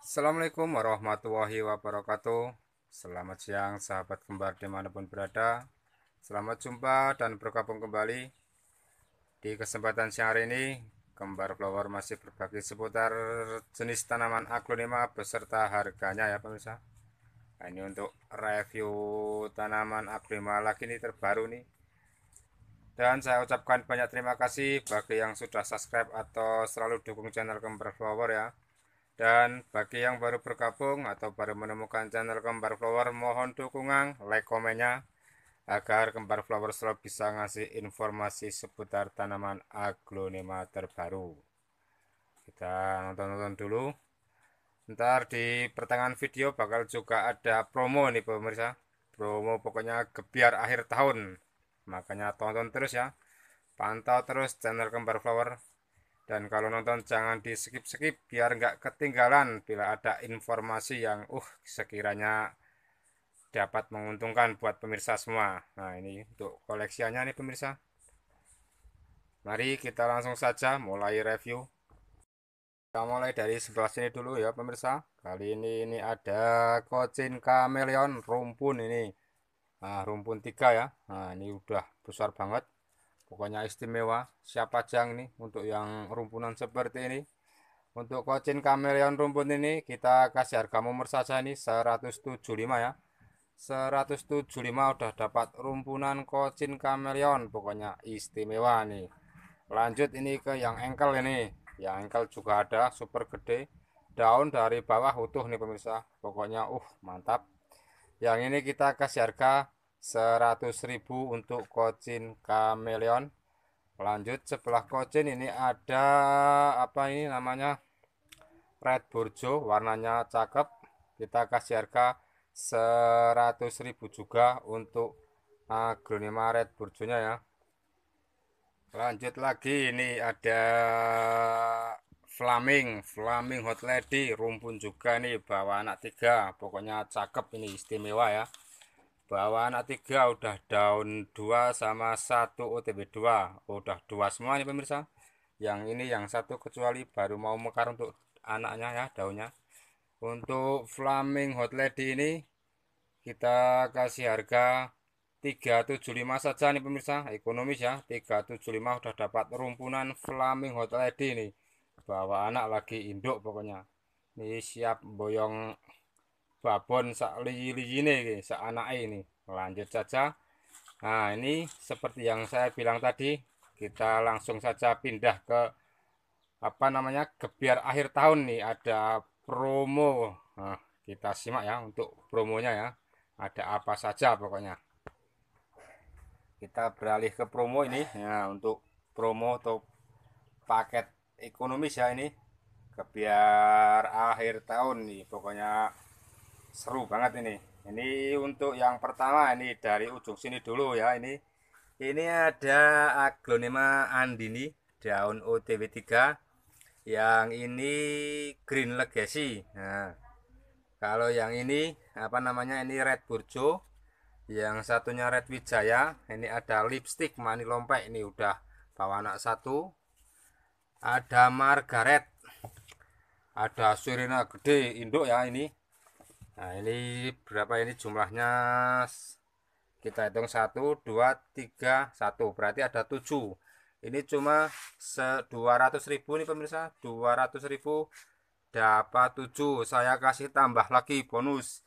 Assalamualaikum warahmatullahi wabarakatuh Selamat siang sahabat kembar dimanapun berada Selamat jumpa dan bergabung kembali Di kesempatan siang hari ini Kembar flower masih berbagi seputar jenis tanaman aglonema beserta harganya ya pemirsa nah, Ini untuk review tanaman aglonema lagi nih terbaru nih dan saya ucapkan banyak terima kasih bagi yang sudah subscribe atau selalu dukung channel Kembar Flower ya dan bagi yang baru bergabung atau baru menemukan channel Kembar Flower, mohon dukungan, like komennya, agar Kembar Flower selalu bisa ngasih informasi seputar tanaman aglonema terbaru. Kita nonton-nonton dulu. Ntar di pertengahan video bakal juga ada promo nih pemirsa. Promo pokoknya gebiar akhir tahun. Makanya tonton terus ya. Pantau terus channel Kembar Flower dan kalau nonton jangan di skip-skip biar nggak ketinggalan bila ada informasi yang uh sekiranya dapat menguntungkan buat pemirsa semua. Nah ini untuk koleksiannya nih pemirsa. Mari kita langsung saja mulai review. Kita mulai dari sebelah sini dulu ya pemirsa. Kali ini ini ada kocin kameleon rumpun ini. Nah, rumpun tiga ya. Nah ini udah besar banget pokoknya istimewa Siapa jang ini untuk yang rumpunan seperti ini untuk kocin kameleon rumpun ini kita kasih harga nomor saja ini 175 ya 175 udah dapat rumpunan kocin kameleon pokoknya istimewa nih lanjut ini ke yang engkel ini yang engkel juga ada super gede daun dari bawah utuh nih pemirsa pokoknya uh mantap yang ini kita kasih harga 100.000 untuk kocin kameleon lanjut sebelah kocin ini ada apa ini namanya red burjo warnanya cakep kita kasih harga 100.000 juga untuk aglonema ah, red burjonya ya lanjut lagi ini ada flaming flaming hot lady rumpun juga nih bawa anak tiga pokoknya cakep ini istimewa ya bawa anak tiga udah daun dua sama satu OTB dua oh, udah dua semua nih pemirsa yang ini yang satu kecuali baru mau mekar untuk anaknya ya daunnya untuk flaming hot lady ini kita kasih harga 375 saja nih pemirsa ekonomis ya 375 udah dapat rumpunan flaming hot lady ini bawa anak lagi induk pokoknya ini siap boyong babon sak liji-lijine sak ini. Lanjut saja. Nah, ini seperti yang saya bilang tadi, kita langsung saja pindah ke apa namanya? gebiar akhir tahun nih ada promo. Nah, kita simak ya untuk promonya ya. Ada apa saja pokoknya. Kita beralih ke promo ini ya untuk promo atau paket ekonomis ya ini. kebiar akhir tahun nih pokoknya seru banget ini ini untuk yang pertama ini dari ujung sini dulu ya ini ini ada aglonema andini daun OTW3 yang ini green legacy nah kalau yang ini apa namanya ini red burjo yang satunya red wijaya ini ada lipstick mani lompek ini udah bawa anak satu ada margaret ada surina gede induk ya ini Nah ini berapa ini jumlahnya kita hitung 1 2 3 1 berarti ada 7 ini cuma 200 ribu nih pemirsa 200 ribu dapat 7 saya kasih tambah lagi bonus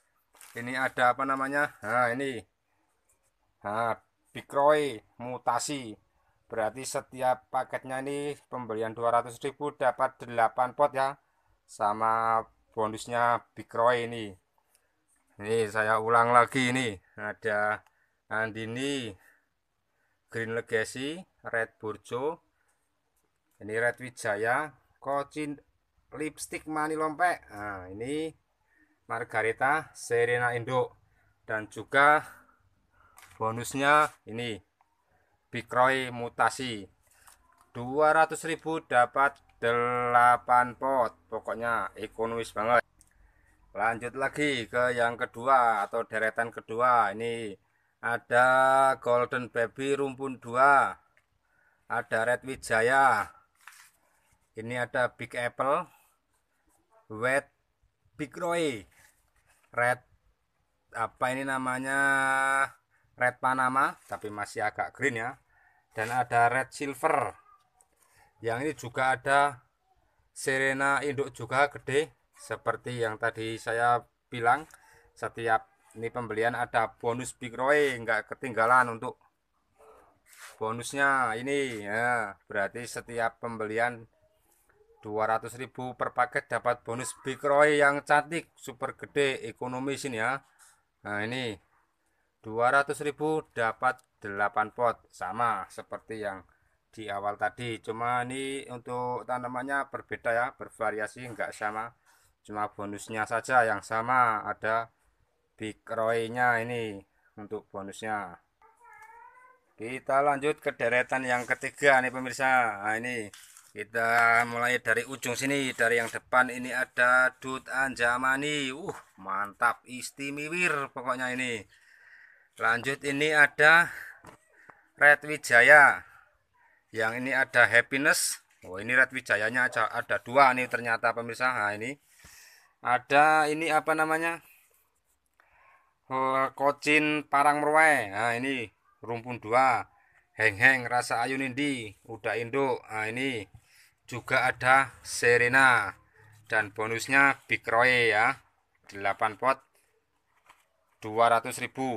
ini ada apa namanya nah ini nah Bikroy mutasi berarti setiap paketnya ini pembelian 200 ribu dapat 8 pot ya sama bonusnya Bikroy ini ini saya ulang lagi ini ada Andini Green Legacy Red Burjo ini Red Wijaya Kocin Lipstick Mani Lompek nah ini Margarita Serena Indo dan juga bonusnya ini Big Roy mutasi 200.000 dapat 8 pot pokoknya ekonomis banget lanjut lagi ke yang kedua atau deretan kedua ini ada golden baby rumpun 2 ada red wijaya ini ada big apple wet big roy red apa ini namanya red panama tapi masih agak green ya dan ada red silver yang ini juga ada serena induk juga gede seperti yang tadi saya bilang setiap ini pembelian ada bonus big roy nggak ketinggalan untuk bonusnya ini ya berarti setiap pembelian 200.000 per paket dapat bonus big roy yang cantik super gede ekonomis ini ya nah ini 200.000 dapat 8 pot sama seperti yang di awal tadi cuma ini untuk tanamannya berbeda ya bervariasi enggak sama cuma bonusnya saja yang sama ada big roy nya ini untuk bonusnya kita lanjut ke deretan yang ketiga nih pemirsa nah, ini kita mulai dari ujung sini dari yang depan ini ada Dut Anjamani uh mantap istimewir pokoknya ini lanjut ini ada Red Wijaya yang ini ada Happiness Oh ini Red Wijayanya ada dua nih ternyata pemirsa nah, ini ada ini apa namanya eh, kocin parang meruai nah ini rumpun dua heng-heng rasa ayu indi udah induk nah ini juga ada serena dan bonusnya big roy ya 8 pot ribu.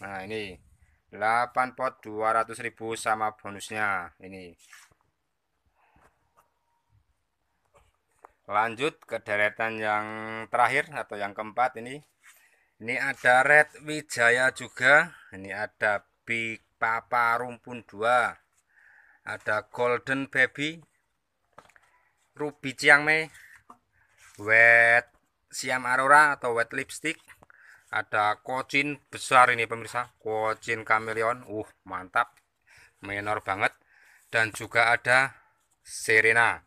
nah ini 8 pot ribu sama bonusnya ini lanjut ke deretan yang terakhir atau yang keempat ini ini ada red wijaya juga ini ada big papa rumpun 2 ada golden baby ruby Mei wet siam aurora atau wet lipstick ada kocin besar ini pemirsa kocin chameleon uh mantap menor banget dan juga ada serena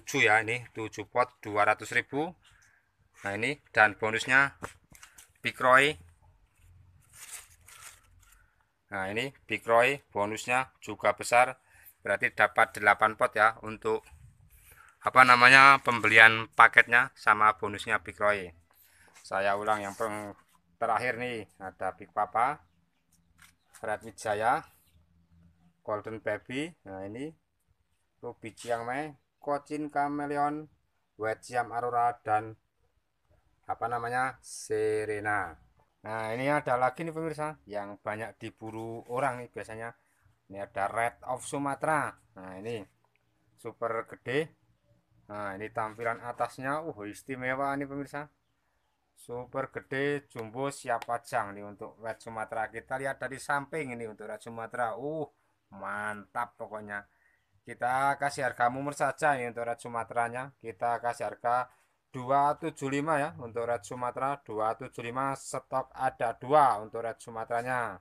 7 ya ini 7 pot ribu nah ini dan bonusnya Big Roy nah ini Big Roy bonusnya juga besar berarti dapat 8 pot ya untuk apa namanya pembelian paketnya sama bonusnya Big Roy saya ulang yang terakhir nih ada Big Papa Red Wijaya Golden Baby nah ini Ruby Chiang Mai Cochin Chameleon, Wet Siam Aurora, dan apa namanya Serena. Nah ini ada lagi nih pemirsa yang banyak diburu orang nih biasanya. Ini ada Red of Sumatra. Nah ini super gede. Nah ini tampilan atasnya, uh istimewa nih pemirsa. Super gede, jumbo siap pajang nih untuk Red Sumatra Kita lihat dari samping ini untuk Red Sumatra. Uh mantap pokoknya kita kasih harga murah saja ya untuk red Sumateranya kita kasih harga 275 ya untuk red Sumatera 275 stok ada dua untuk red Sumateranya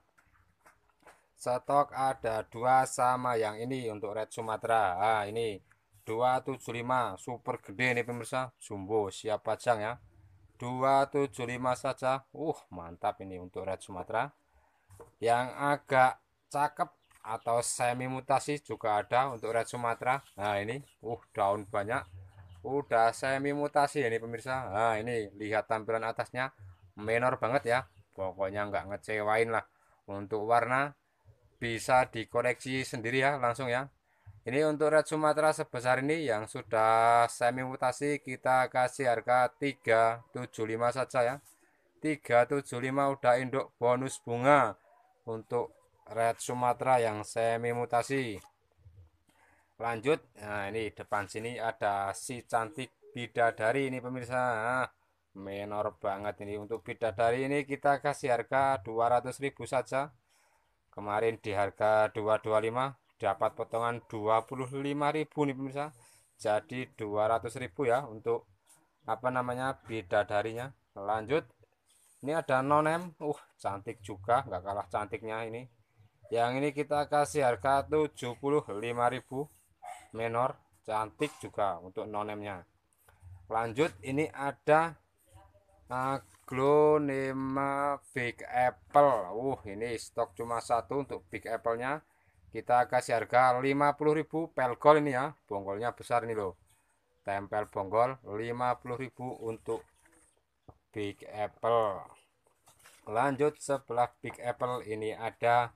stok ada dua sama yang ini untuk red Sumatera ah ini 275 super gede nih pemirsa jumbo siap pajang ya 275 saja uh mantap ini untuk red Sumatera yang agak cakep atau semi mutasi juga ada untuk red Sumatera nah ini uh daun banyak udah semi mutasi ini pemirsa nah ini lihat tampilan atasnya menor banget ya pokoknya nggak ngecewain lah untuk warna bisa dikoreksi sendiri ya langsung ya ini untuk red Sumatera sebesar ini yang sudah semi mutasi kita kasih harga 375 saja ya. 375 udah induk bonus bunga untuk red Sumatera yang semi mutasi lanjut nah ini depan sini ada si cantik bidadari ini pemirsa nah, menor banget ini untuk bidadari ini kita kasih harga 200.000 saja kemarin di harga 225 dapat potongan 25.000 nih pemirsa jadi 200.000 ya untuk apa namanya bidadarinya lanjut ini ada nonem uh cantik juga nggak kalah cantiknya ini yang ini kita kasih harga 75.000 menor, cantik juga untuk nonemnya. Lanjut ini ada aglonema eh, big apple. Uh, ini stok cuma satu untuk big apple-nya. Kita kasih harga 50.000 pelgol ini ya. Bonggolnya besar ini loh. Tempel bonggol 50.000 untuk big apple. Lanjut sebelah big apple ini ada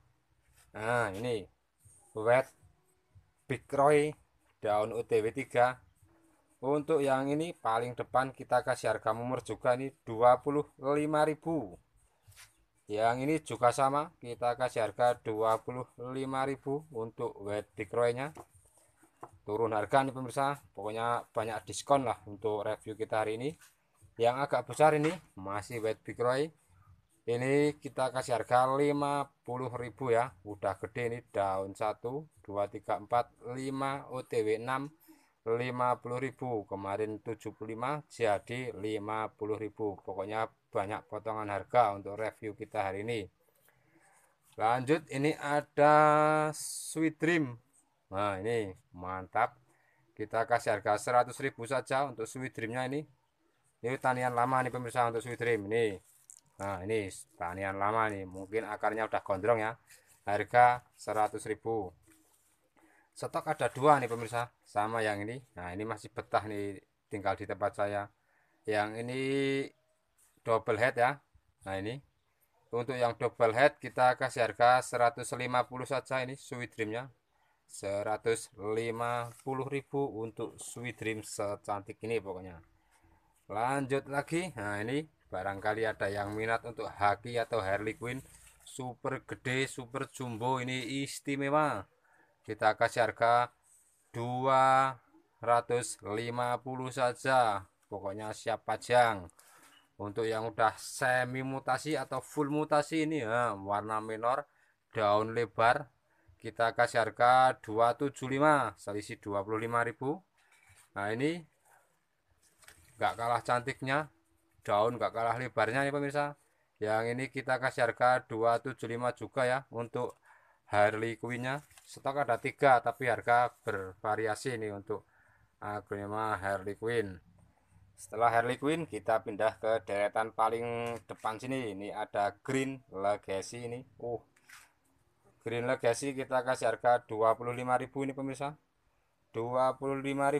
nah ini wet big roy daun utw 3 untuk yang ini paling depan kita kasih harga murah juga ini 25.000 yang ini juga sama kita kasih harga 25.000 untuk wet big roy nya turun harga nih pemirsa pokoknya banyak diskon lah untuk review kita hari ini yang agak besar ini masih wet big roy ini kita kasih harga 50.000 ya udah gede ini daun 1 2 3 4 5 OTW 6 50.000 kemarin 75 jadi 50.000 pokoknya banyak potongan harga untuk review kita hari ini lanjut ini ada sweet dream nah ini mantap kita kasih harga 100.000 saja untuk sweet dreamnya ini ini tanian lama nih pemirsa untuk sweet dream ini Nah, ini tanian lama nih, mungkin akarnya udah gondrong ya. Harga ribu Stok ada dua nih pemirsa, sama yang ini. Nah, ini masih betah nih tinggal di tempat saya. Yang ini double head ya. Nah, ini untuk yang double head kita kasih harga 150 saja ini sweet dreamnya ribu untuk sweet dream secantik ini pokoknya lanjut lagi nah ini barangkali ada yang minat untuk haki atau Harley Quinn super gede super jumbo ini istimewa kita kasih harga 250 saja pokoknya siap pajang untuk yang udah semi mutasi atau full mutasi ini ya warna minor daun lebar kita kasih harga 275 selisih 25.000 nah ini nggak kalah cantiknya daun nggak kalah lebarnya nih ya, pemirsa yang ini kita kasih harga 275 juga ya untuk Harley nya stok ada tiga tapi harga bervariasi nih untuk Agrema ah, Harley Quinn setelah Harley Quinn kita pindah ke deretan paling depan sini ini ada Green Legacy ini uh Green Legacy kita kasih harga 25.000 ini pemirsa 25.000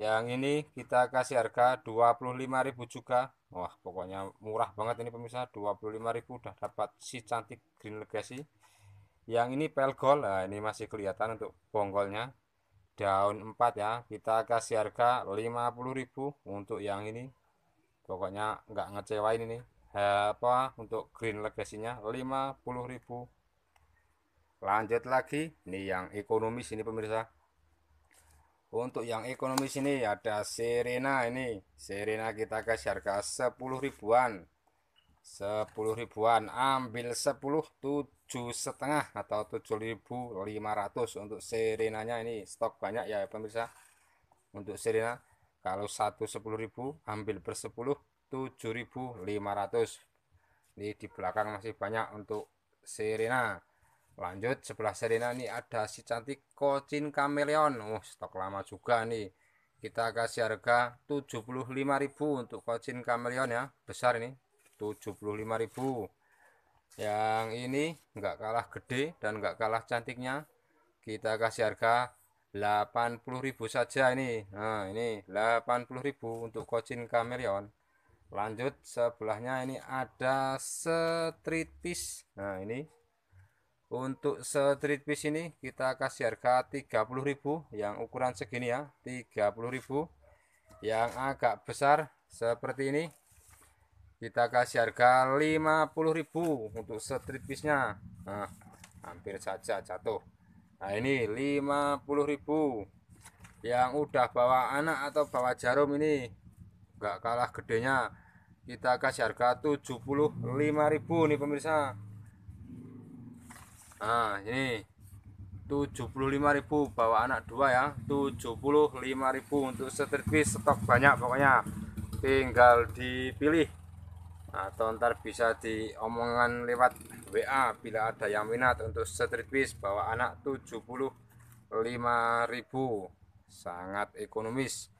yang ini kita kasih harga 25.000 juga wah pokoknya murah banget ini pemirsa 25.000 udah dapat si cantik green legacy yang ini pelgol nah ini masih kelihatan untuk bonggolnya daun 4 ya kita kasih harga 50.000 untuk yang ini pokoknya nggak ngecewain ini apa untuk green legacy-nya Legacy-nya 50.000 lanjut lagi ini yang ekonomis ini pemirsa Oh, untuk yang ekonomis ini ada Serena ini. Serena kita kasih harga 10 ribuan. 10 ribuan ambil 10 7 setengah atau 7500 untuk serenanya ini stok banyak ya pemirsa untuk serena kalau satu 10.000 ambil per 10 7500 ini di belakang masih banyak untuk serena Lanjut sebelah Serena ini ada si cantik kocin kameleon Oh, uh, stok lama juga nih. Kita kasih harga 75.000 untuk kocin kameleon ya. Besar ini. 75.000. Yang ini nggak kalah gede dan nggak kalah cantiknya. Kita kasih harga 80.000 saja ini. Nah, ini 80.000 untuk kocin kameleon Lanjut sebelahnya ini ada street piece. Nah, ini untuk street piece ini kita kasih harga 30.000 yang ukuran segini ya, 30.000. Yang agak besar seperti ini kita kasih harga 50.000 untuk street piece-nya. Nah, hampir saja jatuh. Nah, ini 50.000. Yang udah bawa anak atau bawa jarum ini nggak kalah gedenya. Kita kasih harga 75.000 nih pemirsa nah ini 75.000 bawa anak dua ya 75.000 untuk setirpis stok banyak pokoknya tinggal dipilih atau ntar bisa diomongan lewat WA bila ada yang minat untuk street bawa anak 75.000 sangat ekonomis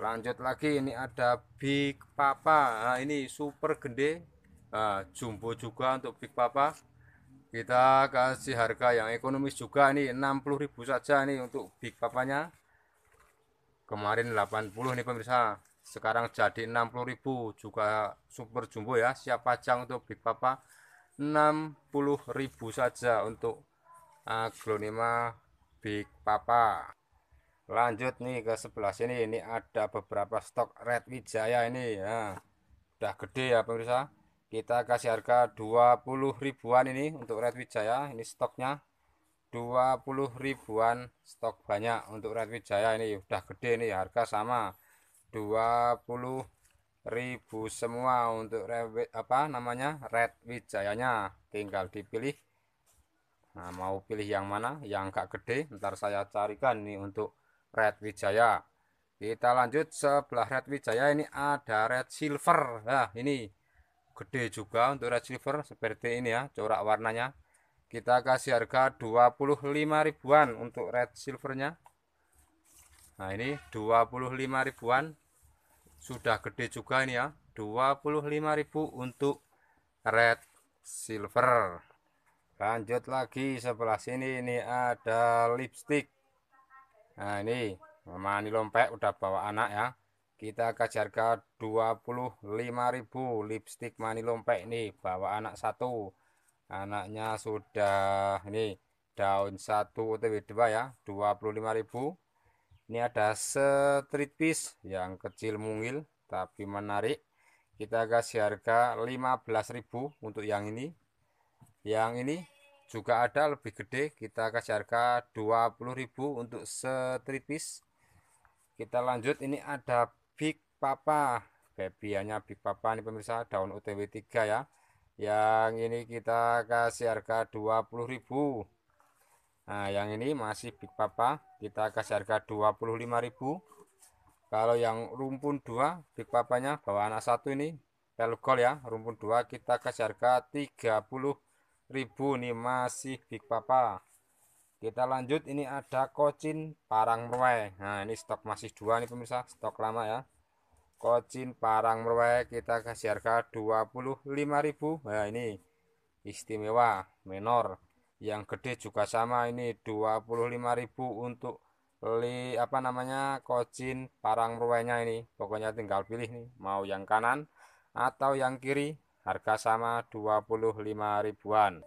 lanjut lagi ini ada Big Papa nah, ini super gede nah, jumbo juga untuk Big Papa kita kasih harga yang ekonomis juga nih 60.000 saja nih untuk big papanya kemarin 80 nih pemirsa sekarang jadi 60.000 juga super jumbo ya siap pajang untuk big papa 60.000 saja untuk aglonema big papa lanjut nih ke sebelah sini ini ada beberapa stok red wijaya ini ya udah gede ya pemirsa kita kasih harga 20 ribuan ini untuk Red Wijaya ini stoknya 20 ribuan stok banyak untuk Red Wijaya ini udah gede nih harga sama 20 ribu semua untuk Red, apa namanya Red Wijayanya tinggal dipilih nah mau pilih yang mana yang enggak gede ntar saya carikan nih untuk Red Wijaya kita lanjut sebelah Red Wijaya ini ada Red Silver nah ini gede juga untuk red silver seperti ini ya corak warnanya kita kasih harga 25 ribuan untuk red silvernya nah ini 25 ribuan sudah gede juga ini ya 25 ribu untuk red silver lanjut lagi sebelah sini ini ada lipstick nah ini mama ini lompek udah bawa anak ya kita kasih harga 25.000 lipstick mani lompek nih bawa anak satu anaknya sudah ini daun satu otw dua ya 25.000 ini ada street piece yang kecil mungil tapi menarik kita kasih harga 15.000 untuk yang ini yang ini juga ada lebih gede kita kasih harga 20.000 untuk street piece kita lanjut ini ada Big Papa bebiannya Big Papa nih pemirsa daun UTW 3 ya yang ini kita kasih harga ribu, Nah yang ini masih Big Papa kita kasih harga ribu, kalau yang rumpun 2 Big Papanya bawa anak satu ini pelgol ya rumpun 2 kita kasih harga ribu nih masih Big Papa kita lanjut ini ada kocin parang merwai nah ini stok masih dua nih pemirsa stok lama ya kocin parang merwai kita kasih harga 25.000 nah ini istimewa menor yang gede juga sama ini 25.000 untuk li apa namanya kocin parang merwainya ini pokoknya tinggal pilih nih mau yang kanan atau yang kiri harga sama 25 ribuan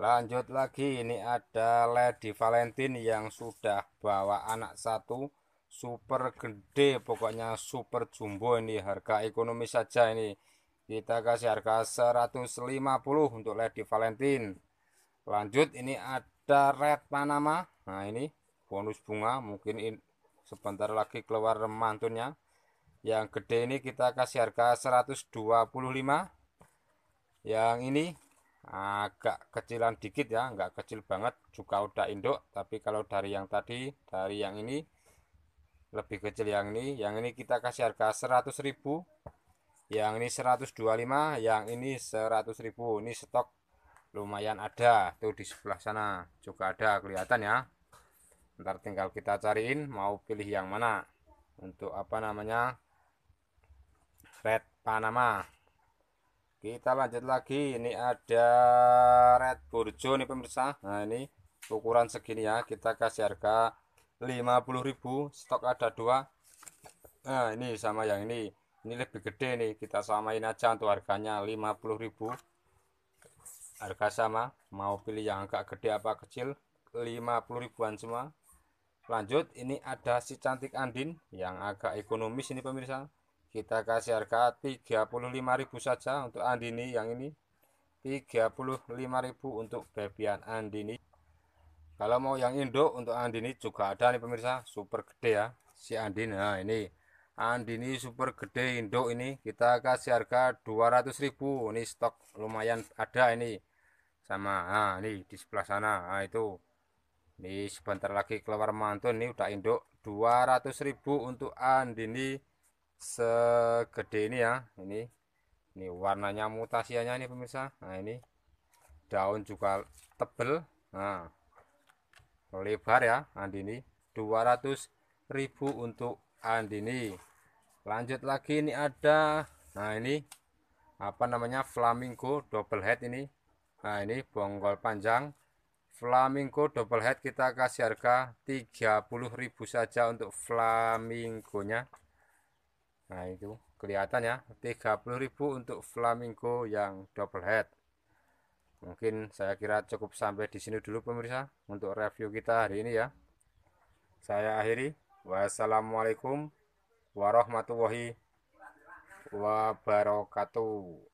Lanjut lagi, ini ada Lady Valentine yang sudah bawa anak satu super gede, pokoknya super jumbo ini harga ekonomi saja ini. Kita kasih harga 150 untuk Lady Valentine. Lanjut ini ada Red Panama. Nah, ini bonus bunga mungkin in, sebentar lagi keluar mantunnya. Yang gede ini kita kasih harga 125. Yang ini agak kecilan dikit ya nggak kecil banget juga udah induk tapi kalau dari yang tadi dari yang ini lebih kecil yang ini yang ini kita kasih harga 100.000 yang ini 125 yang ini 100.000 ini stok lumayan ada tuh di sebelah sana juga ada kelihatan ya ntar tinggal kita cariin mau pilih yang mana untuk apa namanya red panama kita lanjut lagi ini ada red burjo nih pemirsa nah ini ukuran segini ya kita kasih harga 50.000 stok ada dua nah ini sama yang ini ini lebih gede nih kita samain aja untuk harganya 50.000 harga sama mau pilih yang agak gede apa kecil 50 ribuan semua lanjut ini ada si cantik andin yang agak ekonomis ini pemirsa kita kasih harga 35.000 saja untuk Andini yang ini 35.000 untuk bebian Andini kalau mau yang induk untuk Andini juga ada nih pemirsa super gede ya si Andini nah ini Andini super gede induk ini kita kasih harga 200.000 ini stok lumayan ada ini sama nah ini di sebelah sana nah, itu ini sebentar lagi keluar mantun ini udah induk 200.000 untuk Andini segede ini ya ini ini warnanya mutasiannya ini pemirsa nah ini daun juga tebel nah lebar ya andini 200 ribu untuk andini lanjut lagi ini ada nah ini apa namanya flamingo double head ini nah ini bonggol panjang flamingo double head kita kasih harga ribu saja untuk flamingonya Nah, itu kelihatan ya, 30.000 untuk flamingo yang double head. Mungkin saya kira cukup sampai di sini dulu pemirsa untuk review kita hari ini ya. Saya akhiri. Wassalamualaikum warahmatullahi wabarakatuh.